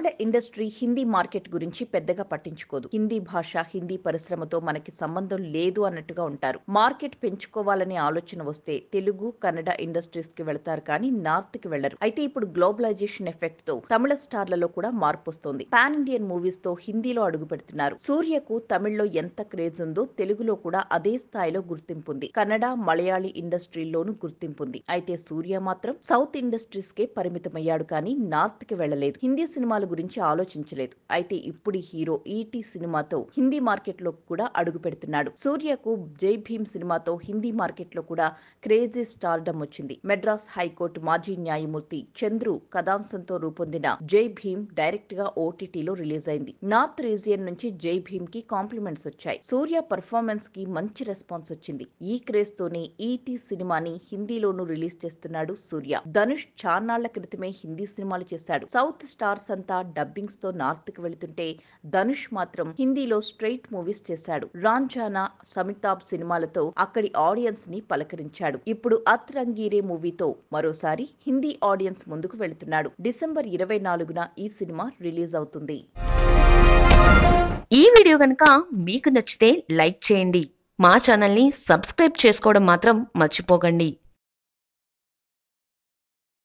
తమిళ industry Hindi market గురించి పెద్దగా పట్టించుకోదు హిందీ భాష హిందీ పరిశ్రమతో మనకి సంబంధం లేదు అన్నట్టుగా ఉంటారు మార్కెట్ పెంచుకోవాలనే ఆలోచన వస్తే తెలుగు కన్నడ ఇండస్ట్రీస్ కి వెళతారు కానీ నార్త్ కి వెళ్లరు అయితే ఇప్పుడు గ్లోబలైజేషన్ ఎఫెక్ట్ తో తమిళ స్టార్లలో కూడా మార్పు వస్తుంది పాన్ ఇండియన్ మూవీస్ తో హిందీలో అడుగు పెడుతున్నారు సూర్యకు తమిళ్లో ఎంత క్రేజ్ ఉందో తెలుగులో కూడా అదే స్థాయిలో గుర్తింపు ఉంది కన్నడ మలయాళీ ఇండస్ట్రీల్లోనూ గుర్తింపు ఉంది అయితే సూర్య మాత్రం సౌత్ ఇండస్ట్రీస్ కే పరిమితమయ్యాడు కానీ నార్త్ కి వెళ్లలేదు హిందీ సినిమాలు గురించి ఆలోచించలేదు అయితే ఇప్పుడు హీరో ఈటీ e సినిమాతో హిందీ మార్కెట్లో కూడా అడుగు పెడుతున్నాడు సూర్యకు జై భీమ్ సినిమాతో హిందీ మార్కెట్లో కూడా క్రేజీ స్టార్డమ్ వచ్చింది మెడ్రాస్ హైకోర్టు మాజీ న్యాయమూర్తి చంద్రు కథాంశంతో రూపొందిన జై భీమ్ డైరెక్ట్ గా ఓటీటీలో రిలీజ్ అయింది నార్త్ రీజియన్ నుంచి జై భీమ్ కి కాంప్లిమెంట్స్ వచ్చాయి సూర్య పర్ఫార్మెన్స్ కి మంచి రెస్పాన్స్ వచ్చింది ఈ క్రేజ్ తోనే ఈటీ e సినిమాని హిందీలోనూ రిలీజ్ చేస్తున్నాడు సూర్య ధనుష్ చాన్నాళ్ల క్రితమే హిందీ సినిమాలు చేశాడు సౌత్ స్టార్స్ అంతా డబ్బింగ్స్ తో కి వెళుతుంటే ధనుష్ మాత్రం హిందీలో స్ట్రైట్ మూవీస్ చేశాడు రాంఛానా సమితాబ్ సినిమాలతో అక్కడి ఆడియన్స్ ని పలకరించాడు ఇప్పుడు అత్ రంగీరే మూవీతో మరోసారి హిందీ ఆడియన్స్ ముందుకు వెళుతున్నాడు డిసెంబర్ ఇరవై నాలుగున ఈ సినిమా రిలీజ్ అవుతుంది ఈ వీడియో కనుక మీకు నచ్చితే లైక్ చేయండి మా ఛానల్ని సబ్స్క్రైబ్ చేసుకోవడం మాత్రం మర్చిపోకండి